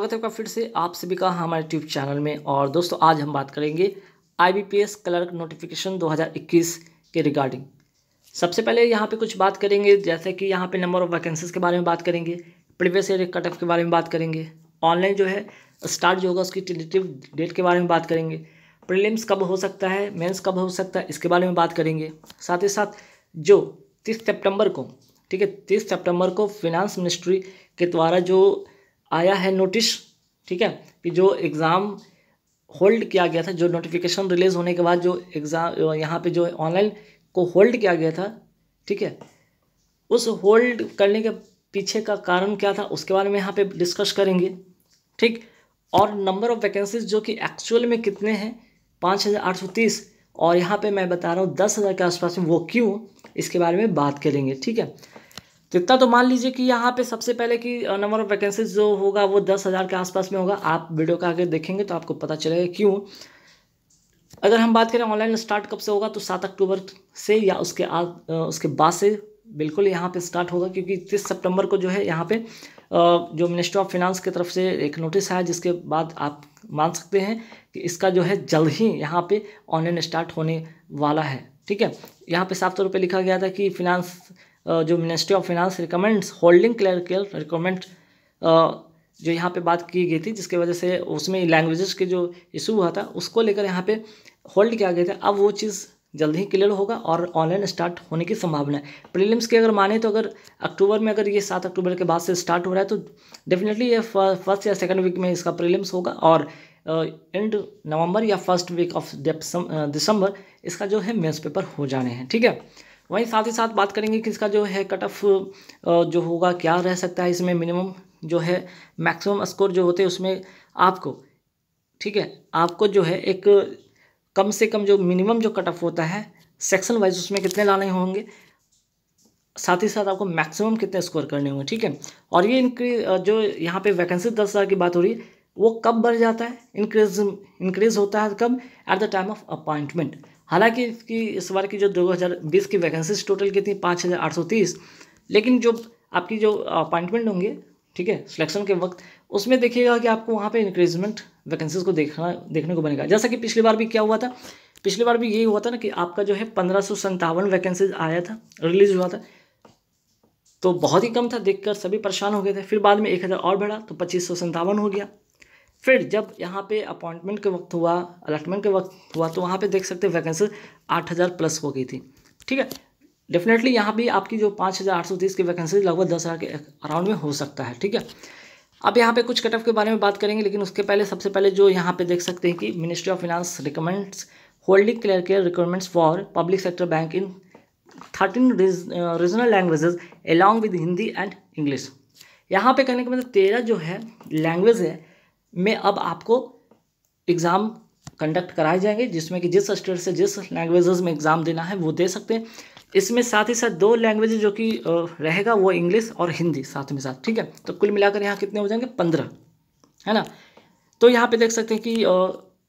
स्वागत है आपका फिर से आप सभी का हमारे यूट्यूब चैनल में और दोस्तों आज हम बात करेंगे आईबीपीएस क्लर्क नोटिफिकेशन 2021 के रिगार्डिंग सबसे पहले यहाँ पे कुछ बात करेंगे जैसे कि यहाँ पे नंबर ऑफ़ वैकेंसीज के बारे में बात करेंगे प्रीवियस ईयर कट ऑफ के बारे में बात करेंगे ऑनलाइन जो है स्टार्ट जो होगा उसकी टेंटेटिव डेट के बारे में बात करेंगे प्रिलिम्स कब हो सकता है मेंस कब हो सकता है इसके बारे में बात करेंगे साथ ही साथ जो तीस सितम्बर को ठीक है तीस सितम्बर को फिनांस मिनिस्ट्री के द्वारा जो आया है नोटिस ठीक है कि जो एग्ज़ाम होल्ड किया गया था जो नोटिफिकेशन रिलीज होने के बाद जो एग्ज़ाम यहाँ पे जो ऑनलाइन को होल्ड किया गया था ठीक है उस होल्ड करने के पीछे का कारण क्या था उसके बारे में यहाँ पे डिस्कस करेंगे ठीक और नंबर ऑफ़ वैकेंसीज जो कि एक्चुअल में कितने हैं पाँच हज़ार आठ सौ तीस और यहाँ पर मैं बता रहा हूँ दस हज़ार के आसपास में वो क्यों इसके बारे में बात करेंगे ठीक है जितना तो मान लीजिए कि यहाँ पे सबसे पहले कि नंबर ऑफ वैकेंसीज जो होगा वो दस हज़ार के आसपास में होगा आप वीडियो का आगे देखेंगे तो आपको पता चलेगा क्यों अगर हम बात करें ऑनलाइन स्टार्ट कब से होगा तो सात अक्टूबर से या उसके आ, उसके बाद से बिल्कुल यहाँ पे स्टार्ट होगा क्योंकि तीस सितंबर को जो है यहाँ पे जो मिनिस्ट्री ऑफ फिनांस की तरफ से एक नोटिस आया जिसके बाद आप मान सकते हैं कि इसका जो है जल्द ही यहाँ पे ऑनलाइन स्टार्ट होने वाला है ठीक है यहाँ पे साफ तौर पे लिखा गया था कि फिनांस जो ministry of finance recommends holding clerical recommend जो यहाँ पे बात की गई थी जिसके वजह से उसमें लैंग्वेजेस के जो इशू हुआ था उसको लेकर यहाँ पे होल्ड किया गया था अब वो चीज़ जल्द ही क्लियर होगा और ऑनलाइन स्टार्ट होने की संभावना है प्रीलिम्स की अगर माने तो अगर अक्टूबर में अगर ये सात अक्टूबर के बाद से स्टार्ट हो रहा है तो डेफिनेटली ये फर्स्ट या सेकेंड वीक में इसका प्रीलिम्स होगा और एंड नवंबर या फर्स्ट वीक ऑफ दिसंबर इसका जो है मेन्स पेपर हो जाने हैं ठीक है वहीं साथ ही साथ बात करेंगे कि इसका जो है कट ऑफ जो होगा क्या रह सकता है इसमें मिनिमम जो है मैक्सिमम स्कोर जो होते हैं उसमें आपको ठीक है आपको जो है एक कम से कम जो मिनिमम जो कट ऑफ होता है सेक्शन वाइज उसमें कितने लाने होंगे साथ ही साथ आपको मैक्सिमम कितने स्कोर करने होंगे ठीक है और ये इनक्रीज जो यहाँ पे वैकेंसी दस हज़ार की बात हो रही है वो कब बढ़ जाता है इंक्रीज इंक्रीज होता है कब at the time of appointment हालांकि इसकी इस बार की जो 2020 की वैकेंसीज टोटल थी पाँच हज़ार आठ सौ तीस लेकिन जो आपकी जो अपॉइंटमेंट होंगे ठीक है सिलेक्शन के वक्त उसमें देखिएगा कि आपको वहाँ पे इंक्रीजमेंट वैकेंसीज को देखना देखने को बनेगा जैसा कि पिछली बार भी क्या हुआ था पिछली बार भी यही हुआ था ना कि आपका जो है पंद्रह सौ वैकेंसीज आया था रिलीज हुआ था तो बहुत ही कम था देखकर सभी परेशान हो गए थे फिर बाद में एक हज़ार और बढ़ा तो पच्चीस सौ संतावन हो गया फिर जब यहाँ पे अपॉइंटमेंट के वक्त हुआ अलॉटमेंट के वक्त हुआ तो वहाँ पे देख सकते हैं वैकेंसी आठ हज़ार प्लस हो गई थी ठीक है डेफिनेटली यहाँ भी आपकी जो पाँच हज़ार आठ सौ तीस की वैकेंसी लगभग दस हज़ार के अराउंड में हो सकता है ठीक है अब यहाँ पे कुछ कटअप के बारे में बात करेंगे लेकिन उसके पहले सबसे पहले जो यहाँ पे देख सकते हैं कि ministry of finance recommends holding clerical requirements for public sector bank in thirteen regional languages along with Hindi and English यहाँ पे कहने का मतलब तेरह जो है लैंग्वेज है में अब आपको एग्ज़ाम कंडक्ट कराए जाएंगे जिसमें कि जिस स्टेट से जिस लैंग्वेजेस में एग्ज़ाम देना है वो दे सकते हैं इसमें साथ ही साथ दो लैंग्वेज जो कि रहेगा वो इंग्लिश और हिंदी साथ में साथ ठीक है तो कुल मिलाकर यहाँ कितने हो जाएंगे पंद्रह है ना तो यहाँ पे देख सकते हैं कि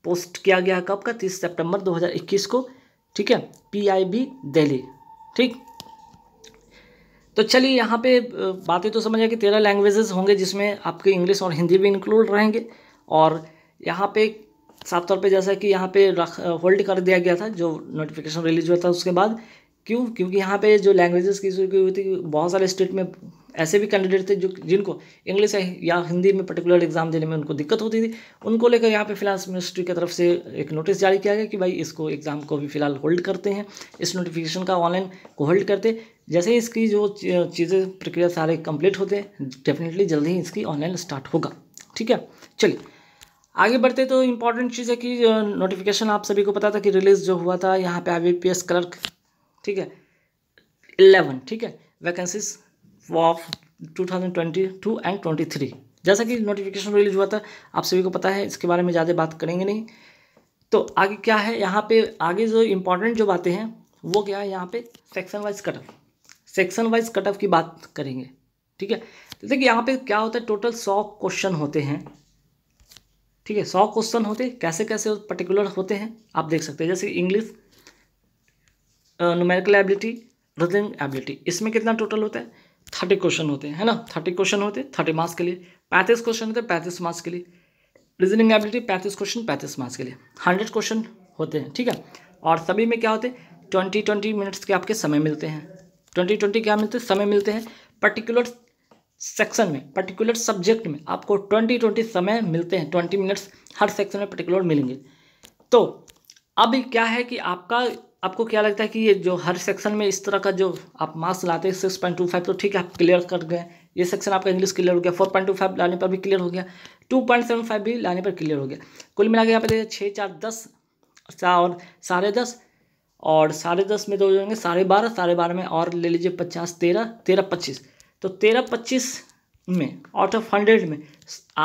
पोस्ट किया गया कब का तीस सितंबर 2021 को ठीक है पीआईबी दिल्ली ठीक तो चलिए यहाँ पे बातें तो समझ आए कि तेरह लैंग्वेजेस होंगे जिसमें आपके इंग्लिश और हिंदी भी इंक्लूड रहेंगे और यहाँ पे साफ तौर पे जैसा कि यहाँ पे रख होल्ड कर दिया गया था जो नोटिफिकेशन रिलीज हुआ था उसके बाद क्यों क्योंकि यहाँ पे जो लैंग्वेजेस की हुई थी बहुत सारे स्टेट में ऐसे भी कैंडिडेट थे जो जिनको इंग्लिश या हिंदी में पर्टिकुलर एग्जाम देने में उनको दिक्कत होती थी उनको लेकर यहाँ पे फिलहाल मिनिस्ट्री की तरफ से एक नोटिस जारी किया गया कि भाई इसको एग्ज़ाम को भी फिलहाल होल्ड करते हैं इस नोटिफिकेशन का ऑनलाइन को होल्ड करते जैसे ही इसकी जो चीज़ें प्रक्रिया सारे कंप्लीट होते हैं डेफिनेटली जल्दी ही इसकी ऑनलाइन स्टार्ट होगा ठीक है चलिए आगे बढ़ते तो इम्पॉर्टेंट चीज़ है कि नोटिफिकेशन आप सभी को पता था कि रिलीज़ जो हुआ था यहाँ पे आई पी एस क्लर्क ठीक है इलेवन ठीक है vacancies of two thousand twenty two and twenty three जैसा कि नोटिफिकेशन रिलीज हुआ था आप सभी को पता है इसके बारे में ज़्यादा बात करेंगे नहीं तो आगे क्या है यहाँ पे आगे जो इम्पोर्टेंट जो बातें हैं वो क्या है यहाँ पे section wise cut off section wise cut off की बात करेंगे ठीक है तो देखिए यहाँ पे क्या होता है टोटल सौ क्वेश्चन होते हैं ठीक है सौ क्वेश्चन होते कैसे कैसे पर्टिकुलर होते हैं आप देख सकते हैं जैसे English numerical ability reasoning ability इसमें कितना टोटल होता है थर्टी क्वेश्चन होते हैं है ना थर्टी क्वेश्चन होते हैं थर्टी मार्क्स के लिए पैंतीस क्वेश्चन होते हैं पैंतीस मार्क्स के लिए रीजनिंग एबिलिटी पैंतीस क्वेश्चन पैंतीस मार्क्स के लिए हंड्रेड क्वेश्चन होते हैं ठीक है और सभी में क्या होते हैं ट्वेंटी ट्वेंटी मिनट्स के आपके समय मिलते हैं ट्वेंटी ट्वेंटी क्या मिलते हैं समय मिलते हैं पर्टिकुलर सेक्शन में पर्टिकुलर सब्जेक्ट में आपको ट्वेंटी ट्वेंटी समय मिलते हैं ट्वेंटी मिनट्स हर सेक्शन में पर्टिकुलर मिलेंगे तो अब क्या है कि आपका आपको क्या लगता है कि ये जो हर सेक्शन में इस तरह का जो आप मार्क्स लाते हैं सिक्स पॉइंट टू फाइव तो ठीक है आप क्लियर कर गए ये सेक्शन आपका इंग्लिश क्लियर हो गया फोर पॉइंट टू फाइव लाने पर भी क्लियर हो गया टू पॉइंट सेवन फाइव भी लाने पर क्लियर हो गया कुल मिला के यहाँ पर देखिए छः चार दस और साढ़े दस और साढ़े दस में दो जाएंगे साढ़े बारह साढ़े बारह में और ले लीजिए पचास तेरह तेरह पच्चीस तो तेरह पच्चीस में आउट ऑफ हंड्रेड में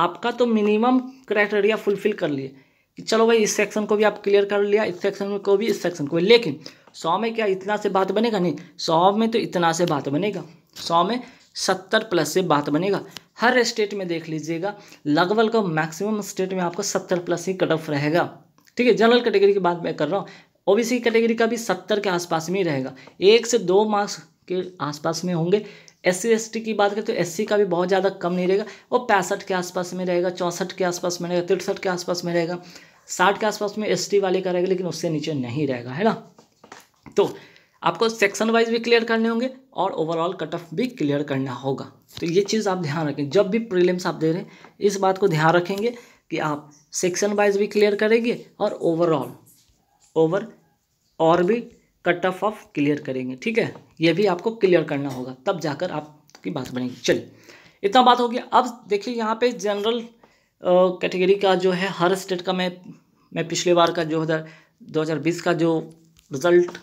आपका तो मिनिमम क्राइटेरिया फुलफिल कर लिए कि चलो भाई इस सेक्शन को भी आप क्लियर कर लिया इस सेक्शन में को भी इस सेक्शन को भी लेकिन सौ में क्या इतना से बात बनेगा नहीं सौ में तो इतना से बात बनेगा सौ में सत्तर प्लस से बात बनेगा हर स्टेट में देख लीजिएगा लगभग मैक्सिमम स्टेट में आपको सत्तर प्लस ही कट ऑफ रहेगा ठीक है जनरल कैटेगरी की बात मैं कर रहा हूँ ओबीसी की कैटेगरी का भी सत्तर के आसपास में ही रहेगा एक से दो मार्क्स के आसपास में होंगे एस सी एस टी की बात करें तो एस सी का भी बहुत ज़्यादा कम नहीं रहेगा वो पैंसठ के आसपास में रहेगा चौंसठ के आसपास में रहेगा तिरसठ के आसपास में रहेगा साठ के आसपास में एस टी वाले का रहेगा लेकिन उससे नीचे नहीं रहेगा है ना तो आपको सेक्शन वाइज भी क्लियर करने होंगे और ओवरऑल कट ऑफ भी क्लियर करना होगा तो ये चीज़ आप ध्यान रखें जब भी प्रीलिम्स आप दे रहे हैं इस बात को ध्यान रखेंगे कि आप सेक्शन वाइज भी क्लियर करेंगे और ओवरऑल ओवर और भी कट ऑफ ऑफ क्लियर करेंगे ठीक है ये भी आपको क्लियर करना होगा तब जाकर आपकी बात बनेगी चलिए इतना बात हो गया अब देखिए यहाँ पे जनरल कैटेगरी का जो है हर स्टेट का मैं मैं पिछले बार का जो दो हज़ार बीस का जो रिज़ल्ट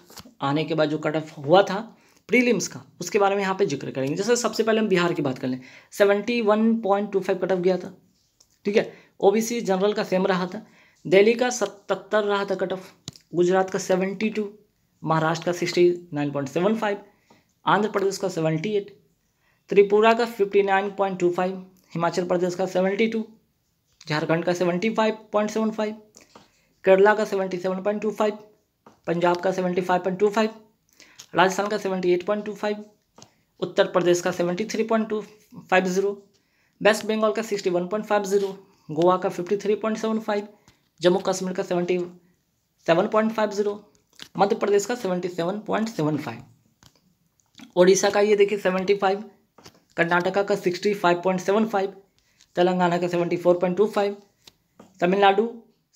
आने के बाद जो कट ऑफ हुआ था प्रीलिम्स का उसके बारे में यहाँ पे जिक्र करेंगे जैसे सबसे पहले हम बिहार की बात कर लें seventy one point two five cut off गया था ठीक है ओबीसी जनरल का सेम रहा था दिल्ली का सतहत्तर रहा था कट ऑफ गुजरात का सेवेंटी टू महाराष्ट्र का sixty nine point seven five Andhra Pradesh का सेवेंटी एट त्रिपुरा का fifty nine point two five Himachal Pradesh का सेवेंटी टू झारखंड का seventy five point seven five Kerala का seventy seven point two five Punjab का seventy five point two five Rajasthan का seventy eight point two five Uttar Pradesh का seventy three point two five zero West Bengal का sixty one point five zero Goa का fifty three point seven five Jammu Kashmir का seventy seven point five zero Madhya Pradesh का seventy seven point seven five Odisha का ये देखिए seventy five Karnataka का sixty five point seven five Telangana का seventy four point two five Tamil Nadu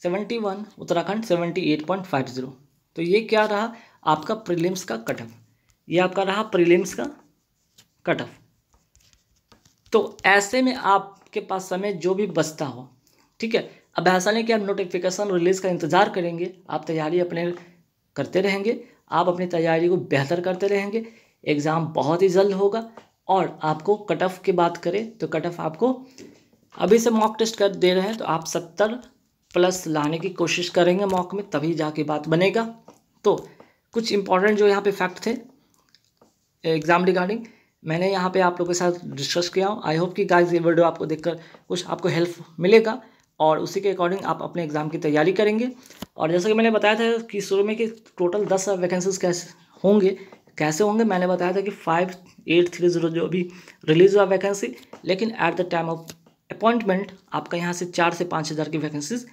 seventy one Uttarakhand seventy eight point five zero तो ये क्या रहा आपका प्रीलिम्स का कट ऑफ ये आपका रहा प्रीलिम्स का कट ऑफ तो ऐसे में आपके पास समय जो भी बचता हो ठीक है अब ऐसा नहीं कि आप नोटिफिकेशन रिलीज़ का इंतज़ार करेंगे आप तैयारी अपने करते रहेंगे आप अपनी तैयारी को बेहतर करते रहेंगे एग्ज़ाम बहुत ही जल्द होगा और आपको कट ऑफ की बात करें तो कट ऑफ आपको अभी से मॉक टेस्ट कर दे रहे हैं तो आप सत्तर प्लस लाने की कोशिश करेंगे मॉक में तभी जाके बात बनेगा तो कुछ इंपॉर्टेंट जो यहाँ पे फैक्ट थे एग्ज़ाम रिगार्डिंग मैंने यहाँ पे आप लोगों के साथ डिस्कस किया हूँ आई होप कि गाइस ये वीडियो आपको देखकर कुछ आपको हेल्प मिलेगा और उसी के अकॉर्डिंग आप अपने एग्ज़ाम की तैयारी करेंगे और जैसा कि मैंने बताया था कि शुरू में कि टोटल दस वैकेंसीज कैसे होंगे कैसे होंगे मैंने बताया था कि फाइव एट थ्री जीरो जो अभी रिलीज़ हुआ वैकेंसी लेकिन at the time of appointment आपका यहाँ से चार से पाँच हज़ार की वैकेंसीज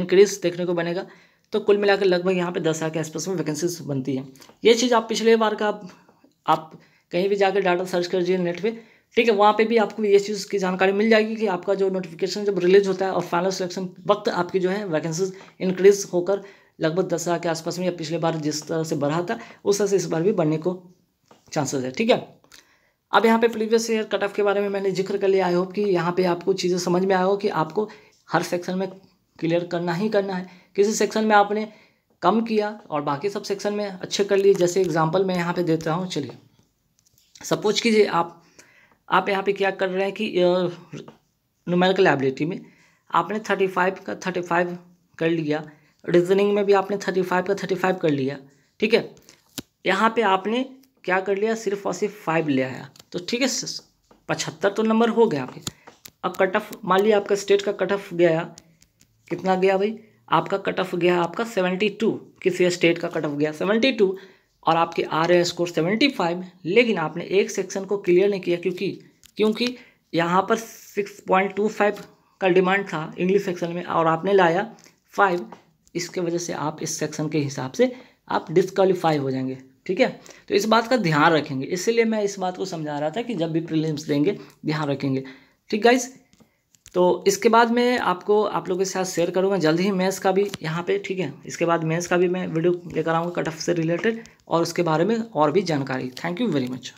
इंक्रीज देखने को बनेगा तो कुल मिलाकर लगभग यहाँ पे दस हज़ार के आसपास में वैकेंसीज बनती हैं ये चीज़ आप पिछले बार का आप, कहीं भी जाकर डाटा सर्च कर दीजिए नेट पर ठीक है वहाँ पे भी आपको ये चीज़ की जानकारी मिल जाएगी कि आपका जो नोटिफिकेशन जब रिलीज होता है और फाइनल सिलेक्शन वक्त आपकी जो है वैकेंसीज इंक्रीज होकर लगभग दस हज़ार के आसपास में या पिछले बार जिस तरह से बढ़ा था उस तरह से इस बार भी बढ़ने को चांसेस है ठीक है अब यहाँ पे प्रीवियस ईयर कट ऑफ के बारे में मैंने जिक्र कर लिया आई होप कि यहाँ पे आपको चीज़ें समझ में आया हो कि आपको हर सेक्शन में क्लियर करना ही करना है किसी सेक्शन में आपने कम किया और बाकी सब सेक्शन में अच्छे कर लिए जैसे एग्जाम्पल मैं यहाँ पर देता हूँ चलिए सपोज कीजिए आप आप यहाँ पे क्या कर रहे हैं कि न्यूमेरिकल एबिलिटी में आपने थर्टी फाइव का थर्टी फाइव कर लिया रीजनिंग में भी आपने थर्टी फाइव का थर्टी फाइव कर लिया ठीक है यहाँ पे आपने क्या कर लिया सिर्फ और सिर्फ फाइव ले आया तो ठीक है पचहत्तर तो नंबर हो गया आपके अब कट ऑफ मान लिया आपका स्टेट का कट ऑफ गया कितना गया भाई आपका कट ऑफ गया आपका सेवेंटी टू किसी स्टेट का कट ऑफ गया सेवेंटी टू और आपके आ रहे हैं स्कोर सेवेंटी फाइव लेकिन आपने एक सेक्शन को क्लियर नहीं किया क्योंकि क्योंकि यहाँ पर सिक्स पॉइंट टू फाइव का डिमांड था इंग्लिश सेक्शन में और आपने लाया फाइव इसके वजह से आप इस सेक्शन के हिसाब से आप डिसक्वालीफाई हो जाएंगे ठीक है तो इस बात का ध्यान रखेंगे इसलिए मैं इस बात को समझा रहा था कि जब भी प्रीलिम्स देंगे ध्यान रखेंगे ठीक गाइज तो इसके बाद मैं आपको आप लोगों के साथ शेयर करूँगा जल्द ही मैथ्स का भी यहाँ पे ठीक है इसके बाद मैथ्स का भी मैं वीडियो लेकर आऊँगा कट ऑफ से रिलेटेड और उसके बारे में और भी जानकारी थैंक यू वेरी मच